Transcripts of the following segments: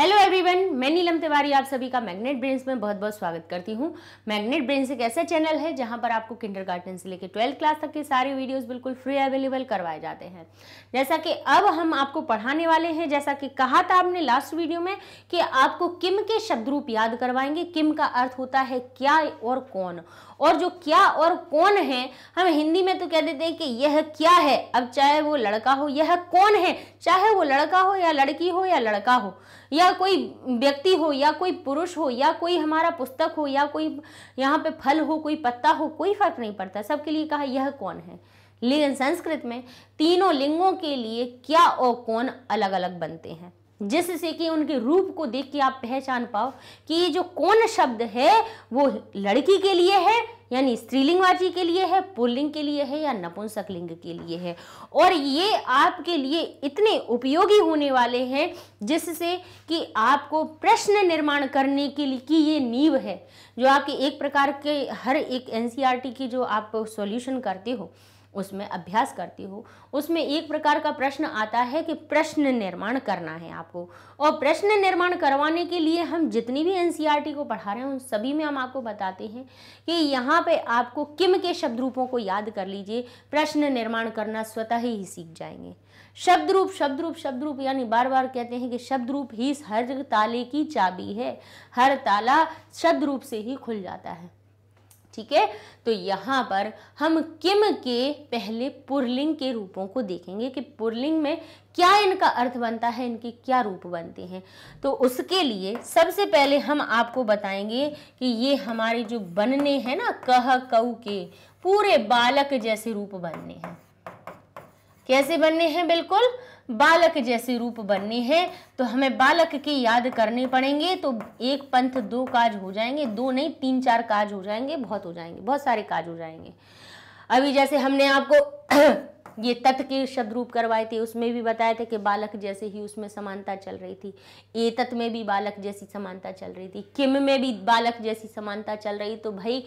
hello everyone मैं नीलम तिवारी आप सभी का मैग्नेट ब्रेन्स में बहुत बहुत स्वागत करती हूँ मैग्नेट ब्रेन्स एक ऐसा चैनल है जहाँ पर आपको गार्डन से लेकर ट्वेल्थ क्लास तक के सारे वीडियोस बिल्कुल फ्री अवेलेबल करवाए जाते हैं जैसा कि अब हम आपको पढ़ाने वाले हैं जैसा कि कहा था आपने लास्ट वीडियो में कि आपको किम के शब्द रूप याद करवाएंगे किम का अर्थ होता है क्या और कौन और जो क्या और कौन है हम हिंदी में तो कह देते हैं कि यह क्या है अब चाहे वो लड़का हो यह कौन है चाहे वो लड़का हो या लड़की हो या लड़का हो या कोई व्यक्ति हो या कोई पुरुष हो या कोई हमारा पुस्तक हो या कोई यहाँ पे फल हो कोई पत्ता हो कोई फर्क नहीं पड़ता सबके लिए कहा यह कौन है लेकिन संस्कृत में तीनों लिंगों के लिए क्या और कौन अलग अलग बनते हैं जिससे कि उनके रूप को देख के आप पहचान पाओ कि ये जो कौन शब्द है वो लड़की के लिए है यानी स्त्रीलिंगवाची के लिए है पुल्लिंग के लिए है या नपुंसक लिंग के लिए है और ये आपके लिए इतने उपयोगी होने वाले हैं जिससे कि आपको प्रश्न निर्माण करने के लिए की ये नींव है जो आपके एक प्रकार के हर एक एनसीईआरटी की जो आप सॉल्यूशन करते हो उसमें अभ्यास करती हो उसमें एक प्रकार का प्रश्न आता है कि प्रश्न निर्माण करना है आपको और प्रश्न निर्माण करवाने के लिए हम जितनी भी एन e को पढ़ा रहे हैं उन सभी में हम आपको बताते हैं कि यहाँ पे आपको किम के शब्द रूपों को याद कर लीजिए प्रश्न निर्माण करना स्वतः ही सीख जाएंगे शब्द रूप शब्द रूप शब्द रूप यानी बार बार कहते हैं कि शब्द रूप ही हर ताले की चाबी है हर ताला शब्द रूप से ही खुल जाता है ठीक है तो यहाँ पर हम किम के पहले पुरलिंग के रूपों को देखेंगे कि पुरलिंग में क्या इनका अर्थ बनता है इनके क्या रूप बनते हैं तो उसके लिए सबसे पहले हम आपको बताएंगे कि ये हमारे जो बनने हैं ना कह कऊ के पूरे बालक जैसे रूप बनने हैं कैसे बनने हैं बिल्कुल बालक जैसे रूप बनने हैं तो हमें बालक के याद करने पड़ेंगे तो एक पंथ दो काज हो जाएंगे दो नहीं तीन चार काज हो जाएंगे बहुत हो जाएंगे बहुत सारे काज हो जाएंगे अभी जैसे हमने आपको ये तत् के शब्द रूप करवाए थे उसमें भी बताया था कि बालक जैसे ही उसमें समानता चल रही थी ए तत् में भी बालक जैसी समानता चल रही थी किम में भी बालक जैसी समानता चल रही तो भाई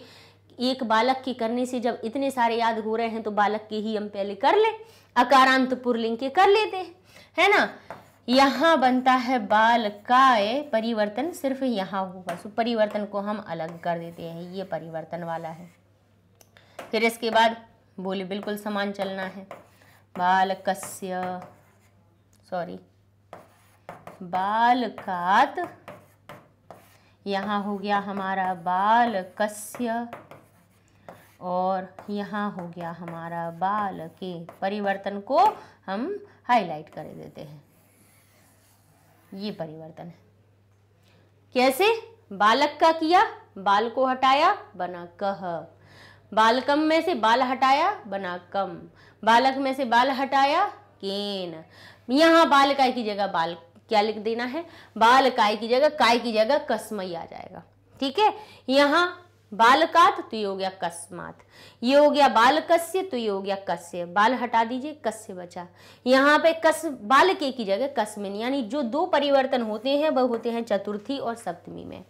एक बालक के करने से जब इतने सारे याद हो रहे हैं तो बालक के ही हम पहले कर लें अकारांत पुरलिंग के कर लेते हैं है ना यहाँ बनता है बाल काय परिवर्तन सिर्फ यहाँ होगा सो परिवर्तन को हम अलग कर देते हैं ये परिवर्तन वाला है फिर इसके बाद बोली बिल्कुल समान चलना है बाल कस्य सॉरी बाल कात यहाँ हो गया हमारा बाल कस्य और यहाँ हो गया हमारा बाल के परिवर्तन को हम हाईलाइट कर देते हैं ये परिवर्तन है कैसे बालक का किया बाल को हटाया बना कह बालकम में से बाल हटाया बना कम बालक में से बाल हटाया केन यहाँ बाल काय की जगह बाल क्या लिख देना है बाल काय की जगह काय की जगह कसमई आ जाएगा ठीक है यहाँ बालकात तो ये हो गया कस्मात ये हो गया बालकस्य तो ये हो गया कस्य बाल हटा दीजिए कस्य बचा यहाँ पे कस बाल के की जगह कस्मिन यानी जो दो परिवर्तन होते हैं वह होते हैं चतुर्थी और सप्तमी में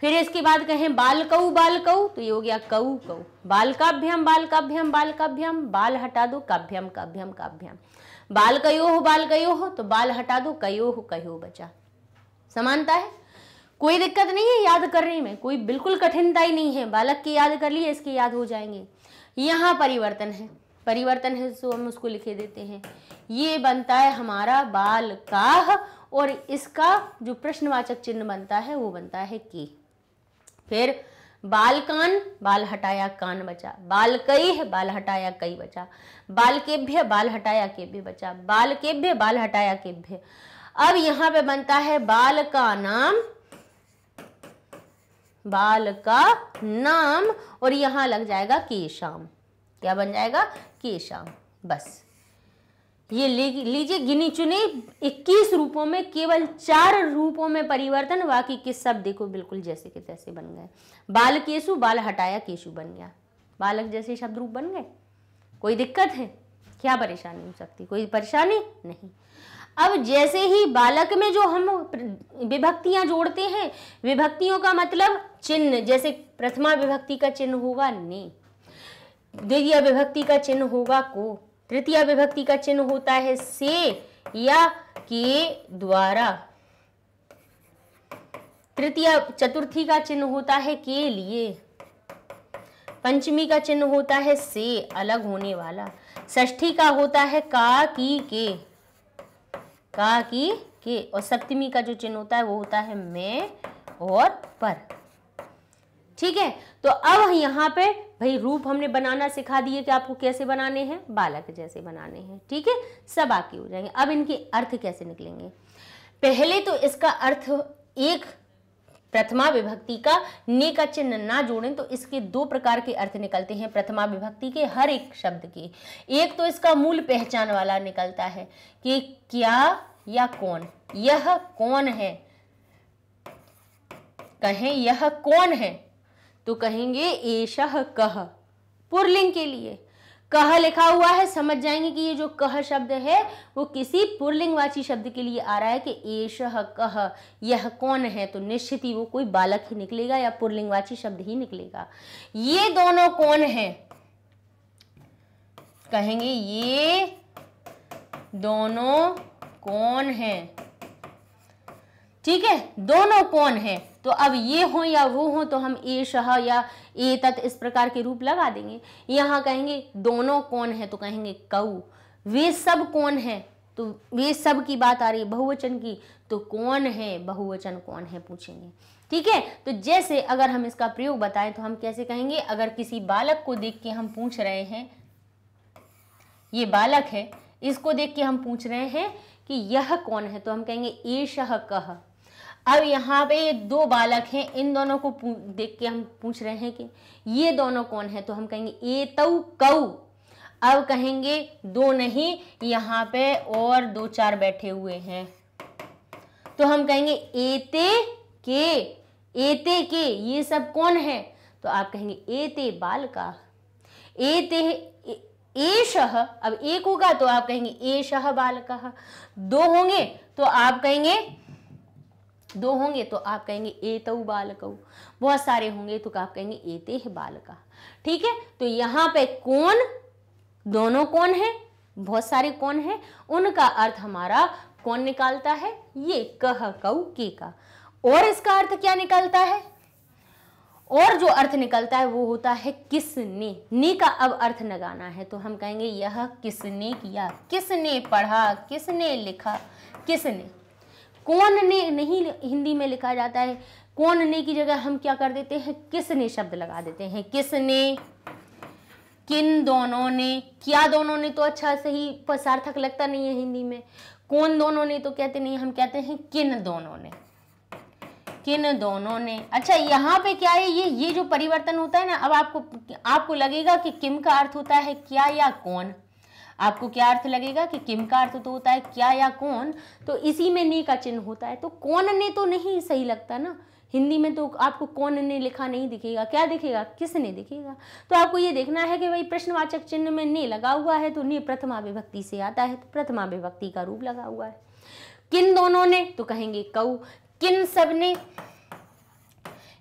फिर इसके बाद कहें बालकऊ बालकऊ तो ये हो गया कऊ कऊ बालकाभ्यम बालकाभ्यम बालकाभ्यम बाल हटा दो काभ्यम काभ्यम काभ्यम बाल कयो हो बाल कयो हो तो बाल हटा दो कयो हो कयो बचा समानता है कोई दिक्कत नहीं है याद करने में कोई बिल्कुल कठिनता ही नहीं है बालक के याद कर लिए इसके याद हो जाएंगे यहाँ परिवर्तन है परिवर्तन है सो हम उसको लिखे देते हैं ये बनता है हमारा बाल काह और इसका जो प्रश्नवाचक चिन्ह बनता है वो बनता है के फिर बाल कान बाल हटाया कान बचा बाल कई है बाल हटाया कई बचा बाल केभ्य बाल हटाया केभ्य बचा बाल केभ्य बाल हटाया केभ्य अब यहाँ पे बनता है बाल का नाम बाल का नाम और यहां लग जाएगा केशाम क्या बन जाएगा केशाम बस ये लीजिए गिनी चुने 21 रूपों में केवल चार रूपों में परिवर्तन बाकी के सब देखो बिल्कुल जैसे के तैसे बन गए बाल केशु बाल हटाया केशु बन गया बालक जैसे शब्द रूप बन गए कोई दिक्कत है क्या परेशानी हो सकती कोई परेशानी नहीं अब जैसे ही बालक में जो हम विभक्तियां जोड़ते हैं विभक्तियों का मतलब चिन्ह जैसे प्रथमा विभक्ति का चिन्ह होगा ने द्वितीय विभक्ति का चिन्ह होगा को तृतीय विभक्ति का चिन्ह होता है से या के द्वारा तृतीय चतुर्थी का चिन्ह होता है के लिए पंचमी का चिन्ह होता है से अलग होने वाला षष्ठी का होता है का की के का की के और सप्तमी का जो चिन्ह होता है वो होता है मैं और पर ठीक है तो अब यहाँ पे भाई रूप हमने बनाना सिखा दिए कि आपको कैसे बनाने हैं बालक जैसे बनाने हैं ठीक है सब आके हो जाएंगे अब इनके अर्थ कैसे निकलेंगे पहले तो इसका अर्थ एक प्रथमा विभक्ति का ने का चिन्ह ना जोड़ें तो इसके दो प्रकार के अर्थ निकलते हैं प्रथमा विभक्ति के हर एक शब्द के एक तो इसका मूल पहचान वाला निकलता है कि क्या या कौन यह कौन है कहें यह कौन है तो कहेंगे एशह कह पुरलिंग के लिए कह लिखा हुआ है समझ जाएंगे कि ये जो कह शब्द है वो किसी पुरलिंगवाची शब्द के लिए आ रहा है कि एशह कह यह कौन है तो निश्चित ही वो कोई बालक ही निकलेगा या पुरलिंगवाची शब्द ही निकलेगा ये दोनों कौन है कहेंगे ये दोनों कौन है ठीक है दोनों कौन है तो अब ये हो या वो हो तो हम ए शह या ए तत् इस प्रकार के रूप लगा देंगे यहां कहेंगे दोनों कौन है तो कहेंगे कऊ वे सब कौन है तो वे सब की बात आ रही है बहुवचन की तो कौन है बहुवचन कौन है पूछेंगे ठीक है तो जैसे अगर हम इसका प्रयोग बताएं तो हम कैसे कहेंगे अगर किसी बालक को देख के हम पूछ रहे हैं ये बालक है इसको देख के हम पूछ रहे हैं कि यह कौन है तो हम कहेंगे ए शह कह अब यहाँ पे दो बालक हैं इन दोनों को देख के हम पूछ रहे हैं कि ये दोनों कौन है तो हम कहेंगे ए तऊ कऊ अब कहेंगे दो नहीं यहाँ पे और दो चार बैठे हुए हैं तो हम कहेंगे एते के एते के ये सब कौन है तो आप कहेंगे एते बाल का एते शह अब एक होगा तो आप कहेंगे बाल का दो होंगे तो आप कहेंगे दो होंगे तो आप कहेंगे ए एतऊ बालकऊ बहुत सारे होंगे तो आप कहेंगे ए ते बालका ठीक है तो यहाँ पे कौन दोनों कौन है बहुत सारे कौन है उनका अर्थ हमारा कौन निकालता है ये कह कऊ के का और इसका अर्थ क्या निकलता है और जो अर्थ निकलता है वो होता है किसने ने का अब अर्थ लगाना है तो हम कहेंगे यह किसने किया किसने पढ़ा किसने लिखा किसने कौन ने नहीं हिंदी में लिखा जाता है कौन ने की जगह हम क्या कर देते हैं किसने शब्द लगा देते हैं किसने किन दोनों ने क्या दोनों ने तो अच्छा सही सार्थक लगता नहीं है हिंदी में कौन दोनों ने तो कहते नहीं हम कहते हैं किन दोनों ने किन दोनों ने अच्छा यहाँ पे क्या है ये ये जो परिवर्तन होता है ना अब आपको आपको लगेगा कि किम का अर्थ होता है क्या या कौन आपको क्या अर्थ लगेगा कि किम का अर्थ तो होता है क्या या कौन तो इसी में ने का चिन्ह होता है तो कौन ने तो नहीं सही लगता ना हिंदी में तो आपको कौन ने लिखा नहीं दिखेगा क्या दिखेगा किसने दिखेगा तो आपको ये देखना है कि भाई प्रश्नवाचक चिन्ह में ने लगा हुआ है तो ने प्रथमा विभक्ति से आता है तो प्रथमा विभक्ति का रूप लगा हुआ है किन दोनों ने तो कहेंगे कऊ किन सब ने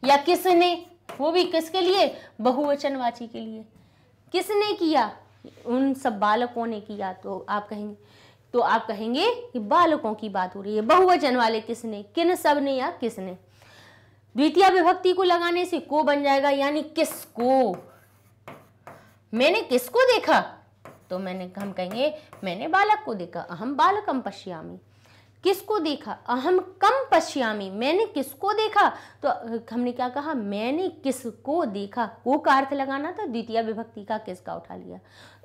या किसने वो भी किसके लिए बहुवचनवाची के लिए किसने किया उन सब बालकों ने किया तो आप कहेंगे तो आप कहेंगे कि बालकों की बात हो रही है बहुवचन वाले किसने किन सब ने या किसने द्वितीय विभक्ति को लगाने से को बन जाएगा यानी किसको मैंने किसको देखा तो मैंने हम कहेंगे मैंने बालक को देखा हम बालकम पश्यामी किसको देखा अहम कम पश्यामी मैंने किसको देखा तो हमने क्या कहा मैंने किसको देखा वो का अर्थ लगाना था द्वितीय विभक्ति का किसका उठा लिया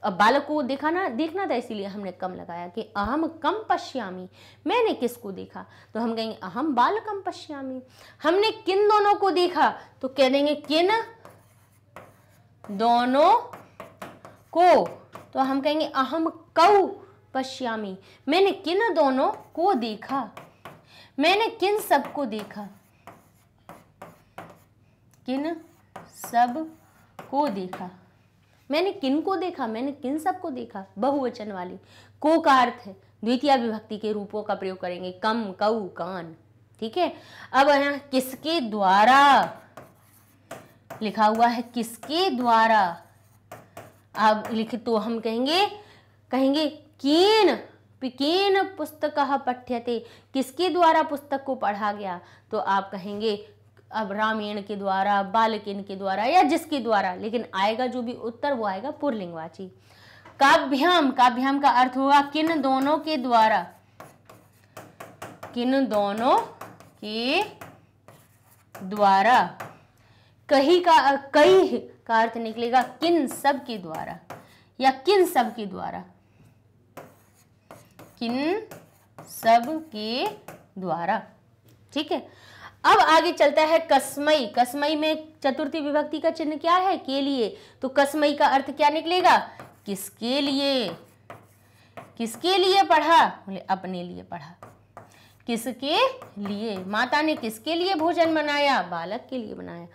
अब बालक को दिखाना देखना था इसीलिए हमने कम लगाया कि अहम कम पश्यामी मैंने किसको देखा तो हम कहेंगे अहम बाल कम पश्यामी हमने किन दोनों को देखा तो कह देंगे किन दोनों को तो हम कहेंगे अहम कऊ पश्यामी मैंने किन दोनों को देखा मैंने किन सब को देखा किन सब को देखा मैंने किन को देखा मैंने किन सब को देखा बहुवचन वाली को का अर्थ है द्वितीय विभक्ति के रूपों का प्रयोग करेंगे कम कऊ कान ठीक है अब किसके द्वारा लिखा हुआ है किसके द्वारा अब लिख तो हम कहेंगे कहेंगे केन केन पुस्तक पठ्यते किसके द्वारा पुस्तक को पढ़ा गया तो आप कहेंगे अब रामायण के द्वारा बालकिन के द्वारा या जिसके द्वारा लेकिन आएगा जो भी उत्तर वो आएगा पुरलिंगवाची काभ्याम काभ्याम का अर्थ होगा किन दोनों के द्वारा किन दोनों के द्वारा कही का कई का अर्थ निकलेगा किन सब के द्वारा या किन सब के द्वारा किन सब के द्वारा ठीक है अब आगे चलता है कसमई कसमई में चतुर्थी विभक्ति का चिन्ह क्या है के लिए तो कसमई का अर्थ क्या निकलेगा किसके लिए किसके लिए पढ़ा बोले अपने लिए पढ़ा किसके लिए माता ने किसके लिए भोजन बनाया बालक के लिए बनाया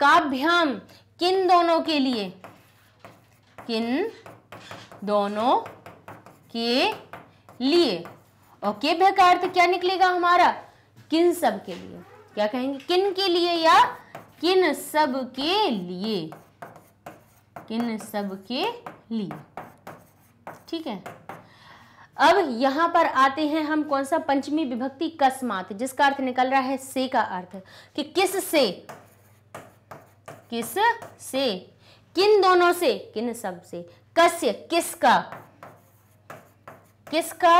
काभ्याम किन दोनों के लिए किन दोनों के लिए और केभ्य का अर्थ क्या निकलेगा हमारा किन सब के लिए क्या कहेंगे किन के लिए या किन सब के लिए किन सब के लिए ठीक है अब यहां पर आते हैं हम कौन सा पंचमी विभक्ति कस्मात जिसका अर्थ निकल रहा है से का अर्थ कि किस से किस से किन दोनों से किन सब से कस्य किसका किसका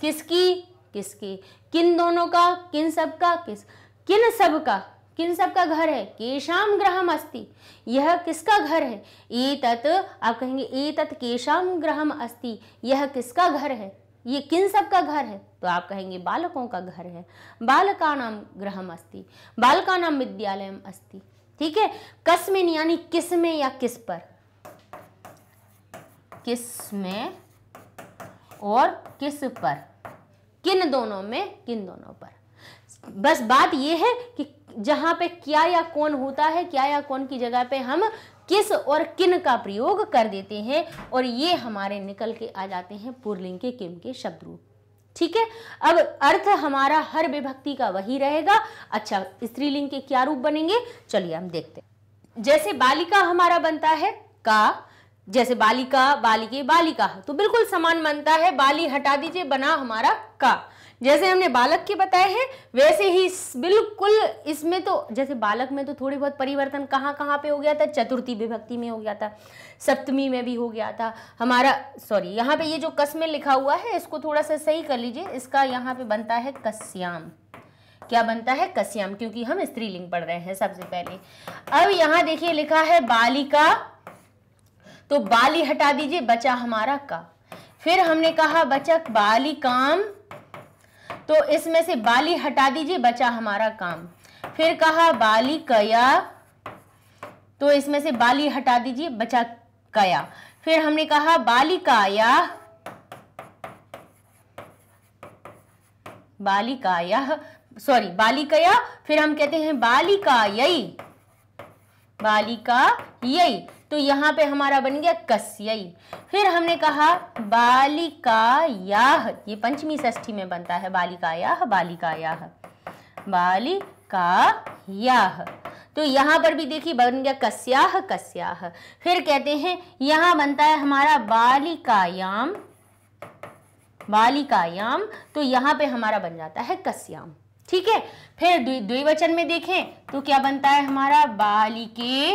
किसकी किसकी किन दोनों का किन सब का किस किन सब का किन सब का घर है केशाम ग्रहम अस्ति यह किसका घर है ए तत् आप कहेंगे ए तत् केशाम ग्रहम अस्ति यह किसका घर है ये किन सब का घर है तो आप कहेंगे बालकों का घर है बालका नाम ग्रहम अस्ति बालका नाम विद्यालय अस्ति ठीक है कस्मिन यानी किस में या किस पर किस में और किस पर किन दोनों में किन दोनों पर बस बात यह है कि जहां पे क्या या कौन होता है क्या या कौन की जगह पे हम किस और किन का प्रयोग कर देते हैं और ये हमारे निकल के आ जाते हैं पुरलिंग के किम के शब्द रूप ठीक है अब अर्थ हमारा हर विभक्ति का वही रहेगा अच्छा स्त्रीलिंग के क्या रूप बनेंगे चलिए हम देखते हैं जैसे बालिका हमारा बनता है का जैसे बालिका बालिके बालिका तो बिल्कुल समान बनता है बाली हटा दीजिए बना हमारा का जैसे हमने बालक के बताए हैं वैसे ही बिल्कुल इसमें तो जैसे बालक में तो थोड़ी बहुत परिवर्तन कहाँ कहाँ पे हो गया था चतुर्थी विभक्ति में हो गया था सप्तमी में भी हो गया था हमारा सॉरी यहाँ पे ये जो कस में लिखा हुआ है इसको थोड़ा सा सही कर लीजिए इसका यहाँ पे बनता है कस्याम क्या बनता है कस्याम क्योंकि हम स्त्रीलिंग पढ़ रहे हैं सबसे पहले अब यहाँ देखिए लिखा है बालिका तो बाली हटा दीजिए बचा हमारा का फिर हमने कहा बचक बाली काम तो इसमें से बाली हटा दीजिए बचा हमारा काम फिर कहा बाली कया तो इसमें से बाली हटा दीजिए बचा कया फिर हमने कहा बाली काया बालिकाया सॉरी बालिकया फिर हम कहते हैं बालिका यई बालिका यई तो यहाँ पे हमारा बन गया कस्यई फिर हमने कहा बालिकायाह ये पंचमी षष्ठी में बनता है बालिकायाह बालिकायाह याह तो यहाँ पर भी देखिए बन गया कस्याह कस्याह फिर कहते हैं यहाँ बनता है हमारा बालिकायाम बालिकायाम तो यहाँ पे हमारा बन जाता है कस्याम ठीक है फिर द्विवचन में देखें तो क्या बनता है हमारा बालिके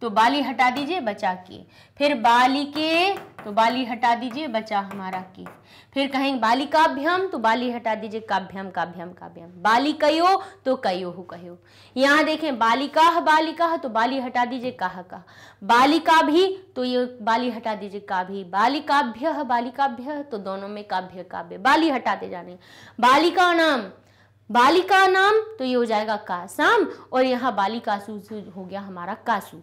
तो बाली हटा दीजिए बचा के फिर बाली के तो बाली हटा दीजिए बचा हमारा के फिर कहेंगे बाली काभ्यम तो बाली हटा दीजिए काभ्यम काभ्यम काभ्यम बाली कयो तो कयो हो कहो यहाँ देखें बालिकाह बालिकाह तो बाली हटा दीजिए कह का बालिका भी तो ये बाली हटा दीजिए का भी बालिकाभ्य बालिकाभ्य तो दोनों में काभ्य काव्य बाली हटाते जाने बालिका नाम बालिका नाम तो ये हो जाएगा कासाम और यहाँ बालिकासु हो गया हमारा कासू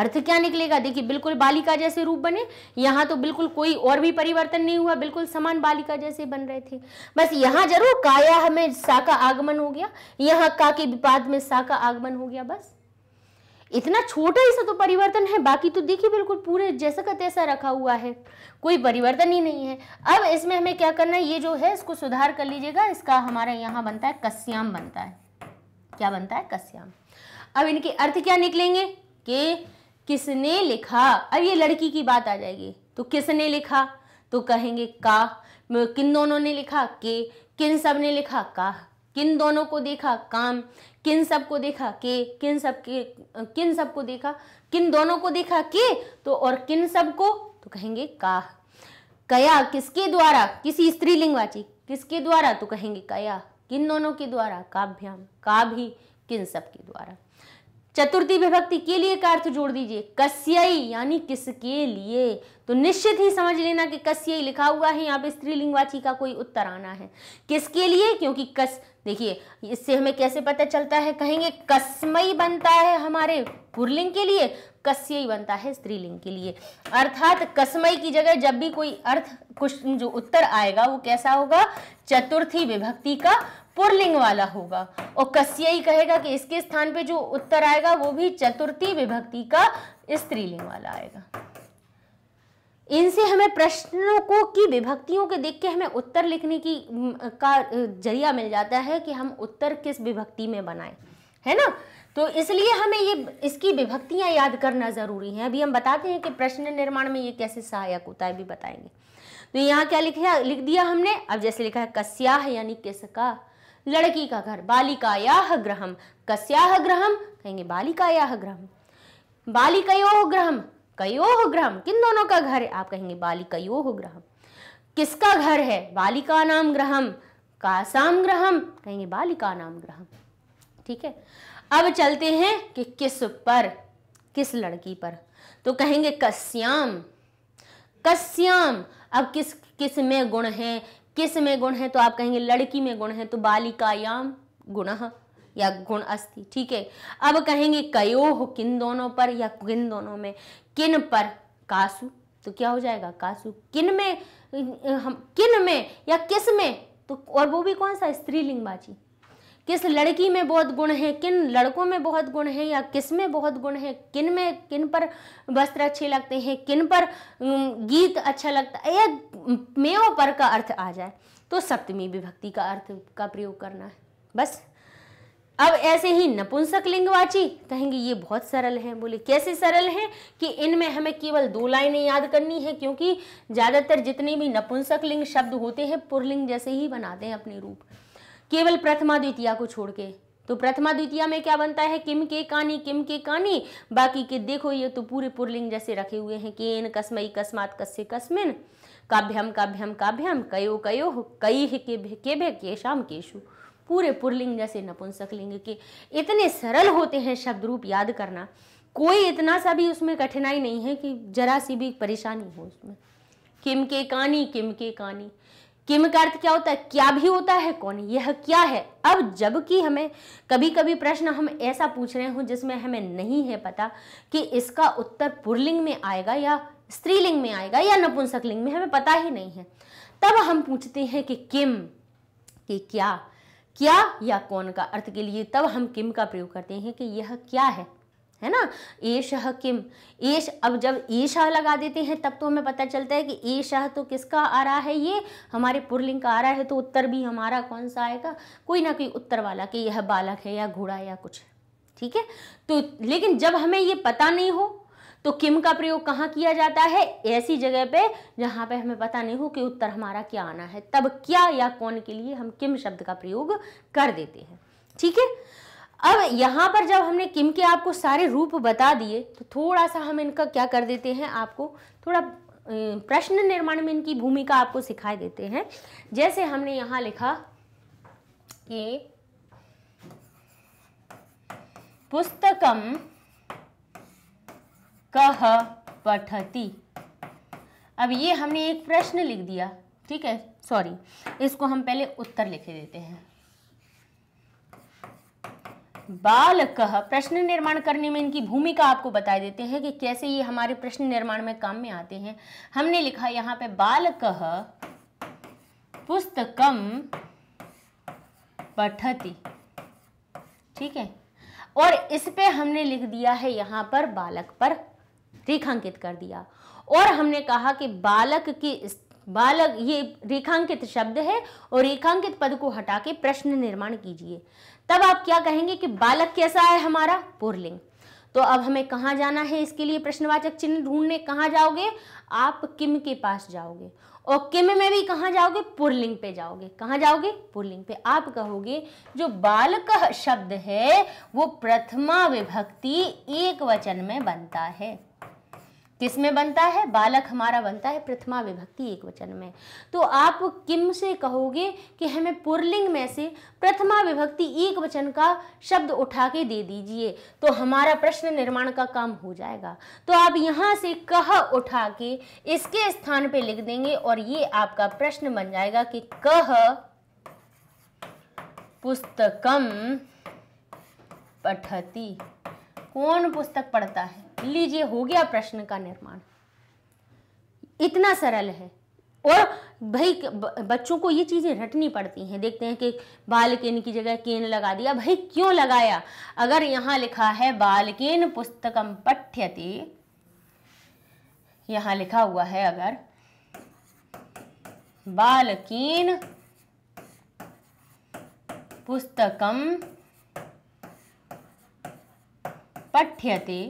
अर्थ क्या निकलेगा देखिए बिल्कुल बालिका जैसे रूप बने यहाँ तो बिल्कुल कोई और भी परिवर्तन नहीं हुआ बिल्कुल समान बालिका जैसे बन रहे थे बस यहाँ जरूर काया में सा का आगमन हो गया यहाँ का के विपाद में सा का आगमन हो गया बस इतना छोटा ही सा तो परिवर्तन है बाकी तो देखिए बिल्कुल पूरे जैसा का तैसा रखा हुआ है कोई परिवर्तन ही नहीं है अब इसमें हमें क्या करना है ये जो है इसको सुधार कर लीजिएगा इसका हमारा यहाँ बनता है कस्याम बनता है क्या बनता है कस्याम अब इनके अर्थ क्या निकलेंगे के किसने लिखा अब ये लड़की की बात आ जाएगी तो किसने लिखा तो कहेंगे का किन दोनों ने लिखा के किन सब ने लिखा का किन दोनों को देखा काम किन सब को देखा के किन सब के किन सब को देखा किन दोनों को देखा के तो और किन सब को तो कहेंगे का कया किसके द्वारा किसी स्त्रीलिंगवाची किसके द्वारा तो कहेंगे कया किन दोनों के द्वारा काभ्याम का भी किन सब के द्वारा चतुर्थी विभक्ति के लिए का अर्थ जोड़ दीजिए कस्यई यानी किसके लिए तो निश्चित ही समझ लेना कि कस्यई लिखा हुआ है यहाँ पे स्त्रीलिंगवाची का कोई उत्तर आना है किसके लिए क्योंकि कस देखिए इससे हमें कैसे पता चलता है कहेंगे कस्मई बनता है हमारे पुरलिंग के लिए कस्यई बनता है स्त्रीलिंग के लिए अर्थात कस्मई की जगह जब भी कोई अर्थ कुछ जो उत्तर आएगा वो कैसा होगा चतुर्थी विभक्ति का पुरलिंग वाला होगा और ही कहेगा कि इसके स्थान पे जो उत्तर आएगा वो भी चतुर्थी विभक्ति का स्त्रीलिंग वाला आएगा इनसे हमें प्रश्नों को की विभक्तियों के देख के हमें उत्तर लिखने की का जरिया मिल जाता है कि हम उत्तर किस विभक्ति में बनाएं है ना तो इसलिए हमें ये इसकी विभक्तियां याद करना ज़रूरी है अभी हम बताते हैं कि प्रश्न निर्माण में ये कैसे सहायक होता है भी बताएंगे तो यहाँ क्या लिखा लिख दिया हमने अब जैसे लिखा है कस्या यानी किसका लड़की का घर बालिकाया ग्रहम कस्या ग्रहम कहेंगे बालिकाया ग्रहम बालिकयो ग्रहम कयो ग्रहम किन दोनों का घर है आप कहेंगे बालिकयो ग्रहम किसका घर है बालिका नाम ग्रहम कासाम ग्रहम कहेंगे बालिका नाम ग्रहम ठीक है अब चलते हैं कि किस पर किस लड़की पर तो कहेंगे कस्याम कस्याम अब किस किस में गुण है किस में गुण है तो आप कहेंगे लड़की में गुण है तो बालिकायाम गुण या गुण अस्थि ठीक है अब कहेंगे कयोह किन दोनों पर या किन दोनों में किन पर कासु तो क्या हो जाएगा कासु किन में हम किन में या किस में तो और वो भी कौन सा स्त्रीलिंग बाची किस लड़की में बहुत गुण है किन लड़कों में बहुत गुण है या किस में बहुत गुण है किन में किन पर वस्त्र अच्छे लगते हैं किन पर गीत अच्छा लगता है या मेव पर का अर्थ आ जाए तो सप्तमी विभक्ति का अर्थ का प्रयोग करना है बस अब ऐसे ही नपुंसक लिंगवाची कहेंगे ये बहुत सरल है बोले कैसे सरल है कि इनमें हमें केवल दो लाइनें याद करनी है क्योंकि ज़्यादातर जितने भी नपुंसक लिंग शब्द होते हैं पुरलिंग जैसे ही बनाते हैं अपने रूप केवल प्रथमा द्वितीय को छोड़ के तो प्रथमा द्वितीय में क्या बनता है किम के कानी किम के कानी बाकी के देखो ये तो पूरे पुरलिंग जैसे रखे हुए हैं केन कस्मई कस्मात कस्य कस्मिन काभ्यम काभ्यम काभ्यम कयो कयो कई के भे के भे केशाम केशु पूरे पुरलिंग जैसे नपुंसक लिंग के इतने सरल होते हैं शब्द रूप याद करना कोई इतना सा भी उसमें कठिनाई नहीं है कि जरा सी भी परेशानी हो उसमें किम के कानी किम के कानी किम का अर्थ क्या होता है क्या भी होता है कौन यह क्या है अब जबकि हमें कभी कभी प्रश्न हम ऐसा पूछ रहे हों जिसमें हमें नहीं है पता कि इसका उत्तर पुरलिंग में आएगा या स्त्रीलिंग में आएगा या नपुंसक लिंग में हमें पता ही नहीं है तब हम पूछते हैं कि किम कि क्या क्या या कौन का अर्थ के लिए तब हम किम का प्रयोग करते हैं कि यह क्या है है ना ईशाह किम ईश अब जब ईशा लगा देते हैं तब तो हमें पता चलता है कि ईशा तो किसका आ रहा है ये हमारे पुरलिंग का आ रहा है तो उत्तर भी हमारा कौन सा आएगा कोई ना कोई उत्तर वाला कि यह बालक है या घोड़ा या कुछ ठीक है तो लेकिन जब हमें ये पता नहीं हो तो किम का प्रयोग कहाँ किया जाता है ऐसी जगह पे जहाँ पे हमें पता नहीं हो कि उत्तर हमारा क्या आना है तब क्या या कौन के लिए हम किम शब्द का प्रयोग कर देते हैं ठीक है अब यहाँ पर जब हमने किम के आपको सारे रूप बता दिए तो थोड़ा सा हम इनका क्या कर देते हैं आपको थोड़ा प्रश्न निर्माण में इनकी भूमिका आपको सिखाई देते हैं जैसे हमने यहाँ लिखा कि पुस्तकम कह पठती अब ये हमने एक प्रश्न लिख दिया ठीक है सॉरी इसको हम पहले उत्तर लिखे देते हैं बालक प्रश्न निर्माण करने में इनकी भूमिका आपको बता देते हैं कि कैसे ये हमारे प्रश्न निर्माण में काम में आते हैं हमने लिखा यहाँ पे बालक पुस्तकम पठती ठीक है और इस पे हमने लिख दिया है यहाँ पर बालक पर रेखांकित कर दिया और हमने कहा कि बालक की बालक ये रेखांकित शब्द है और रेखांकित पद को हटा के प्रश्न निर्माण कीजिए तब आप क्या कहेंगे कि बालक कैसा है हमारा पुरलिंग तो अब हमें कहाँ जाना है इसके लिए प्रश्नवाचक चिन्ह ढूंढने कहाँ जाओगे आप किम के पास जाओगे और किम में भी कहाँ जाओगे पुरलिंग पे जाओगे कहाँ जाओगे पुरलिंग पे आप कहोगे जो बालक शब्द है वो प्रथमा विभक्ति एक वचन में बनता है किस में बनता है बालक हमारा बनता है प्रथमा विभक्ति एक वचन में तो आप किम से कहोगे कि हमें पुरलिंग में से प्रथमा विभक्ति एक वचन का शब्द उठा के दे दीजिए तो हमारा प्रश्न निर्माण का काम हो जाएगा तो आप यहाँ से कह उठा के इसके स्थान पे लिख देंगे और ये आपका प्रश्न बन जाएगा कि कह पुस्तकम पठती कौन पुस्तक पढ़ता है लीजिए हो गया प्रश्न का निर्माण इतना सरल है और भाई बच्चों को ये चीज़ें रटनी पड़ती हैं देखते हैं कि बाल केन की जगह केन लगा दिया भाई क्यों लगाया अगर यहां लिखा है बाल केन पुस्तकम पठ्यते यहां लिखा हुआ है अगर बालकेन पुस्तकम पठ्यते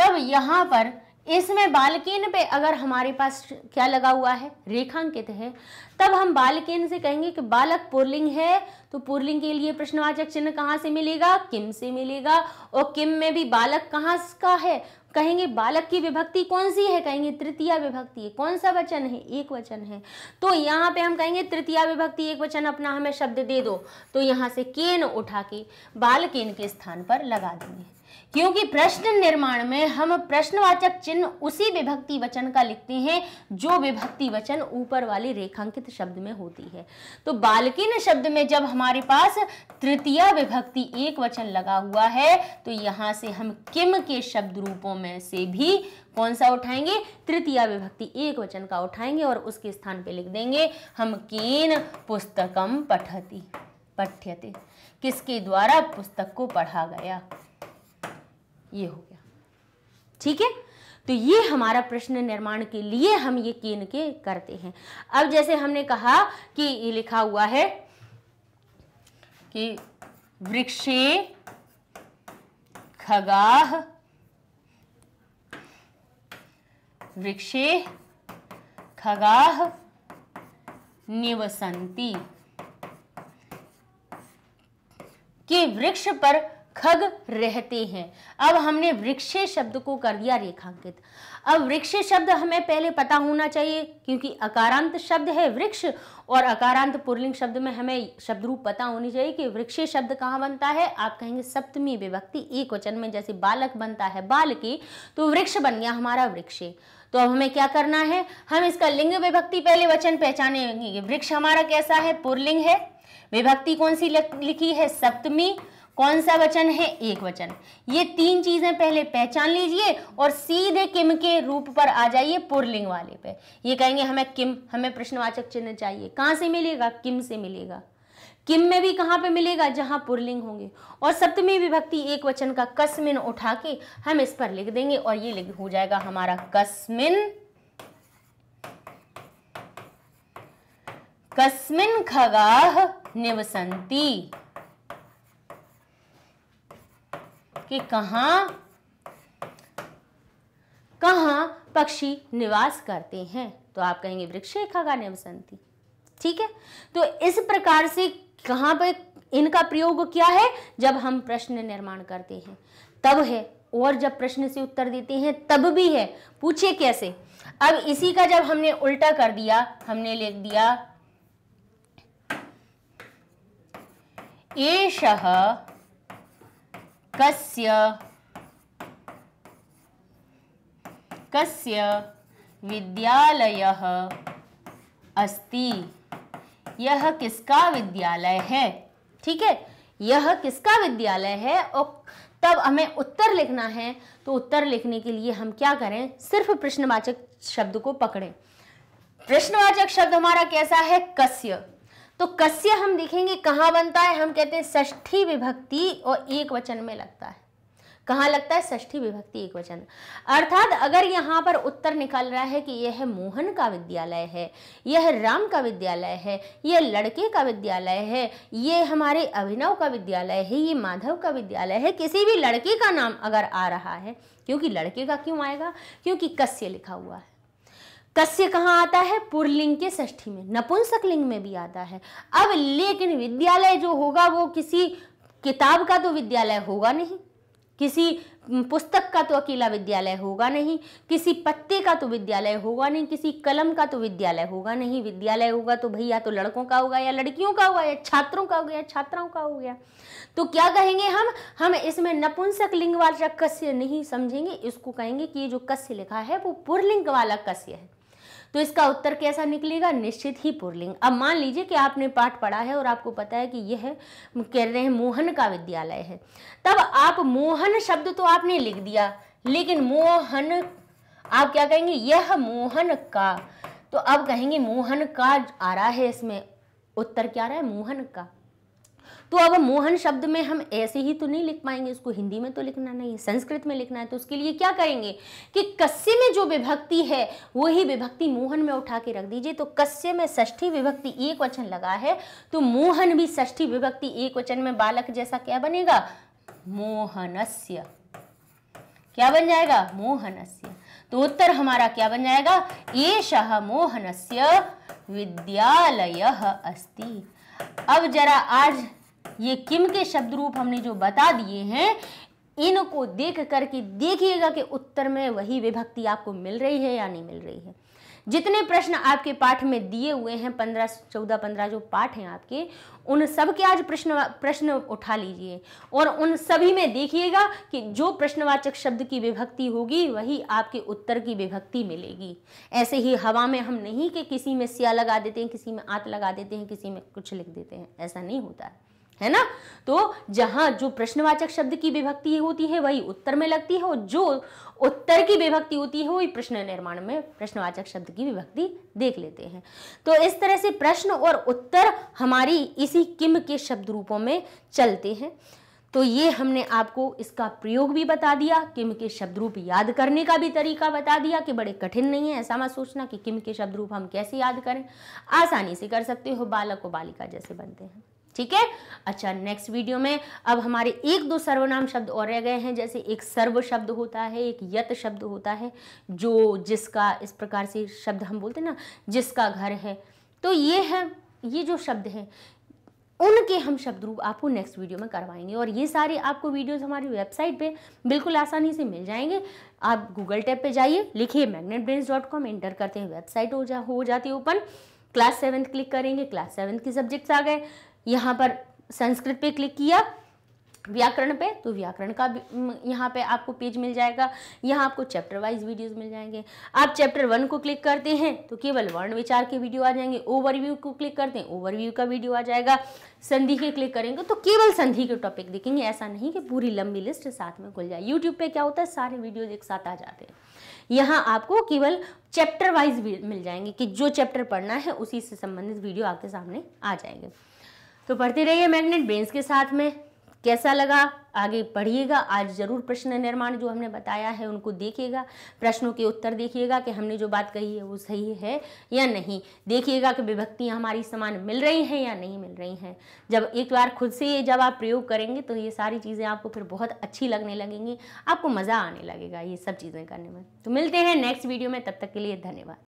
तब यहाँ पर इसमें बालकेन पे अगर हमारे पास क्या लगा हुआ है रेखांकित है तब हम बालकिन से कहेंगे कि बालक पुरलिंग है तो पुरलिंग के लिए प्रश्नवाचक चिन्ह कहाँ से मिलेगा किम से मिलेगा और किम में भी बालक कहाँ का है कहेंगे बालक की विभक्ति कौन सी है कहेंगे तृतीय विभक्ति है कौन सा वचन है एक वचन है तो यहाँ पे हम कहेंगे तृतीय विभक्ति एक वचन अपना हमें शब्द दे दो तो यहाँ से केन उठा के बालकेन के स्थान पर लगा देंगे क्योंकि प्रश्न निर्माण में हम प्रश्नवाचक चिन्ह उसी विभक्ति वचन का लिखते हैं जो विभक्ति वचन ऊपर वाले रेखांकित शब्द में होती है तो बालकिन शब्द में जब हमारे पास तृतीय विभक्ति एक वचन लगा हुआ है तो यहां से हम किम के शब्द रूपों में से भी कौन सा उठाएंगे तृतीय विभक्ति एक वचन का उठाएंगे और उसके स्थान पर लिख देंगे हम केन पुस्तकम पठती पठ्यते किसके द्वारा पुस्तक को पढ़ा गया ये हो गया ठीक है तो ये हमारा प्रश्न निर्माण के लिए हम ये केन के करते हैं अब जैसे हमने कहा कि ये लिखा हुआ है कि वृक्षे खगाह वृक्षे खगाह निवसंती कि वृक्ष पर खग रहते हैं अब हमने वृक्षे शब्द को कर दिया रेखांकित अब वृक्ष शब्द हमें पहले पता होना चाहिए क्योंकि अकारांत शब्द है वृक्ष और अकारांत पुरलिंग शब्द में हमें शब्द रूप पता होनी चाहिए कि वृक्ष शब्द कहाँ बनता है आप कहेंगे सप्तमी विभक्ति एक वचन में जैसे बालक बनता है बाल की तो वृक्ष बन गया हमारा वृक्षे तो अब हमें क्या करना है हम इसका लिंग विभक्ति पहले वचन पहचाने वृक्ष हमारा कैसा है पुरलिंग है विभक्ति कौन सी लिखी है सप्तमी कौन सा वचन है एक वचन ये तीन चीजें पहले पहचान लीजिए और सीधे किम के रूप पर आ जाइए पुरलिंग वाले पे ये कहेंगे हमें किम हमें प्रश्नवाचक चिन्ह चाहिए कहां से मिलेगा किम से मिलेगा किम में भी कहां पे मिलेगा जहां पुरलिंग होंगे और सप्तमी विभक्ति एक वचन का कस्मिन उठा के हम इस पर लिख देंगे और ये हो जाएगा हमारा कस्मिन कस्मिन खगाह निवसंती कि कहाँ कहाँ पक्षी निवास करते हैं तो आप कहेंगे वृक्ष का बसंती ठीक है तो इस प्रकार से कहाँ पर इनका प्रयोग क्या है जब हम प्रश्न निर्माण करते हैं तब है और जब प्रश्न से उत्तर देते हैं तब भी है पूछे कैसे अब इसी का जब हमने उल्टा कर दिया हमने लिख दिया एश कस्य कस्य विद्यालयः अस्ति यह किसका विद्यालय है ठीक है यह किसका विद्यालय है और तब हमें उत्तर लिखना है तो उत्तर लिखने के लिए हम क्या करें सिर्फ प्रश्नवाचक शब्द को पकड़ें प्रश्नवाचक शब्द हमारा कैसा है कस्य तो कस्य हम देखेंगे कहाँ बनता है हम कहते हैं षष्ठी विभक्ति और एक वचन में लगता है कहाँ लगता है षष्ठी विभक्ति एक वचन अर्थात अगर यहाँ पर उत्तर निकल रहा है कि यह मोहन का विद्यालय है यह राम का विद्यालय है यह लड़के का विद्यालय है ये हमारे अभिनव का विद्यालय है ये माधव का विद्यालय है किसी भी लड़के का नाम अगर आ रहा है क्योंकि लड़के का क्यों आएगा क्योंकि कस्य लिखा हुआ है कस्य कहाँ आता है पुरलिंग के षष्ठी में नपुंसक लिंग में भी आता है अब लेकिन विद्यालय जो होगा वो किसी किताब का तो विद्यालय होगा नहीं किसी पुस्तक का तो अकेला विद्यालय होगा नहीं किसी पत्ते का तो विद्यालय होगा नहीं किसी कलम का तो विद्यालय होगा नहीं विद्यालय होगा तो भैया तो लड़कों का होगा या लड़कियों का होगा या छात्रों का होगा या छात्राओं का हो गया तो क्या कहेंगे हम हम इसमें नपुंसक लिंग वाला कस्य नहीं समझेंगे इसको कहेंगे कि ये जो कस्य लिखा है वो पुरलिंग वाला कस्य है तो इसका उत्तर कैसा निकलेगा निश्चित ही पुरलिंग अब मान लीजिए कि आपने पाठ पढ़ा है और आपको पता है कि यह कह रहे हैं मोहन का विद्यालय है तब आप मोहन शब्द तो आपने लिख दिया लेकिन मोहन आप क्या कहेंगे यह मोहन का तो अब कहेंगे मोहन का आ रहा है इसमें उत्तर क्या आ रहा है मोहन का तो अब मोहन शब्द में हम ऐसे ही तो नहीं लिख पाएंगे उसको हिंदी में तो लिखना नहीं है संस्कृत में लिखना है तो उसके लिए क्या करेंगे कि कस्य में जो विभक्ति है वही विभक्ति मोहन में उठा के रख दीजिए तो कस्य में ष्ठी विभक्ति एक वचन लगा है तो मोहन भी ष्ठी विभक्ति एक वचन में बालक जैसा क्या बनेगा मोहनस्य क्या बन जाएगा मोहनस्य तो उत्तर हमारा क्या बन जाएगा एष मोहनस्य विद्यालय अस्ति अब जरा आज ये किम के शब्द रूप हमने जो बता दिए हैं इनको देख करके देखिएगा कि उत्तर में वही विभक्ति आपको मिल रही है या नहीं मिल रही है जितने प्रश्न आपके पाठ में दिए हुए हैं पंद्रह चौदह पंद्रह जो पाठ हैं आपके उन सब के आज प्रश्न प्रश्न उठा लीजिए और उन सभी में देखिएगा कि जो प्रश्नवाचक शब्द की विभक्ति होगी वही आपके उत्तर की विभक्ति मिलेगी ऐसे ही हवा में हम नहीं कि किसी में सिया लगा देते हैं किसी में आत लगा देते हैं किसी में कुछ लिख देते हैं ऐसा नहीं होता है है ना तो जहां जो प्रश्नवाचक शब्द की विभक्ति होती है वही उत्तर में लगती है और जो उत्तर की विभक्ति होती है वही प्रश्न निर्माण में प्रश्नवाचक शब्द की विभक्ति देख लेते हैं तो इस तरह से प्रश्न और उत्तर हमारी इसी किम के शब्द रूपों में चलते हैं तो ये हमने आपको इसका प्रयोग भी बता दिया किम के शब्द रूप याद करने का भी तरीका बता दिया कि बड़े कठिन नहीं है ऐसा मत सोचना कि किम के शब्द रूप हम कैसे याद करें आसानी से कर सकते हो बालक और बालिका जैसे बनते हैं ठीक है अच्छा नेक्स्ट वीडियो में अब हमारे एक दो सर्वनाम शब्द और रह गए हैं जैसे एक सर्व शब्द होता है एक यत शब्द होता है जो जिसका इस प्रकार से शब्द हम बोलते हैं ना जिसका घर है तो ये है ये जो शब्द है उनके हम शब्द रूप आपको नेक्स्ट वीडियो में करवाएंगे और ये सारे आपको वीडियोस हमारी वेबसाइट पे बिल्कुल आसानी से मिल जाएंगे आप गूगल टैप पे जाइए लिखिए magnet brains dot com enter करते हैं वेबसाइट हो जा हो जाती है ओपन क्लास सेवन्थ क्लिक करेंगे क्लास सेवन्थ के सब्जेक्ट्स आ गए यहाँ पर संस्कृत पे क्लिक किया व्याकरण पे तो व्याकरण का यहाँ पे आपको पेज मिल जाएगा यहाँ आपको चैप्टर वाइज वीडियोस मिल जाएंगे आप चैप्टर वन को क्लिक करते हैं तो केवल वर्ण विचार के वीडियो आ जाएंगे ओवरव्यू को क्लिक करते हैं ओवरव्यू का वीडियो आ जाएगा संधि के क्लिक करेंगे तो केवल संधि के टॉपिक देखेंगे ऐसा नहीं कि पूरी लंबी लिस्ट साथ में खुल जाए यूट्यूब पर क्या होता है सारे वीडियोज एक साथ आ जाते हैं यहाँ आपको केवल चैप्टर वाइज मिल जाएंगे कि जो चैप्टर पढ़ना है उसी से संबंधित वीडियो आपके सामने आ जाएंगे तो पढ़ते रहिए मैग्नेट बेंस के साथ में कैसा लगा आगे पढ़िएगा आज जरूर प्रश्न निर्माण जो हमने बताया है उनको देखिएगा प्रश्नों के उत्तर देखिएगा कि हमने जो बात कही है वो सही है या नहीं देखिएगा कि विभक्तियाँ हमारी समान मिल रही हैं या नहीं मिल रही हैं जब एक बार खुद से ये जब आप प्रयोग करेंगे तो ये सारी चीज़ें आपको फिर बहुत अच्छी लगने लगेंगी आपको मज़ा आने लगेगा ये सब चीज़ें करने में तो मिलते हैं नेक्स्ट वीडियो में तब तक के लिए धन्यवाद